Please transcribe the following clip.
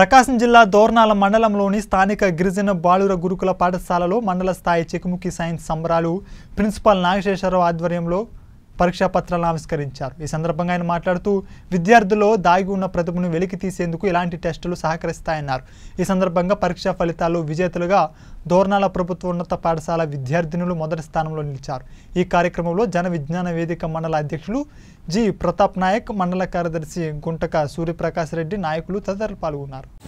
ప్రకాశం జిల్లా దోర్నాల మండలంలోని స్థానిక గిరిజన బాలుర గురుకుల పాఠశాలలో మండల స్థాయి చెకుముకి సైన్స్ సంబరాలు ప్రిన్సిపాల్ నాగశేషరావు ఆధ్వర్యంలో పరీక్షా పత్రాలను ఆవిష్కరించారు ఈ సందర్భంగా ఆయన మాట్లాడుతూ విద్యార్థుల్లో దాగి ఉన్న ప్రతిభను వెలికి తీసేందుకు ఇలాంటి టెస్టులు సహకరిస్తాయన్నారు ఈ సందర్భంగా పరీక్షా ఫలితాలు విజేతలుగా దోర్నాల ఉన్నత పాఠశాల విద్యార్థినులు మొదటి స్థానంలో నిలిచారు ఈ కార్యక్రమంలో జన విజ్ఞాన వేదిక మండల అధ్యక్షులు జి ప్రతాప్ నాయక్ మండల కార్యదర్శి గుంటక సూర్యప్రకాశ్ రెడ్డి నాయకులు తదితరులు పాల్గొన్నారు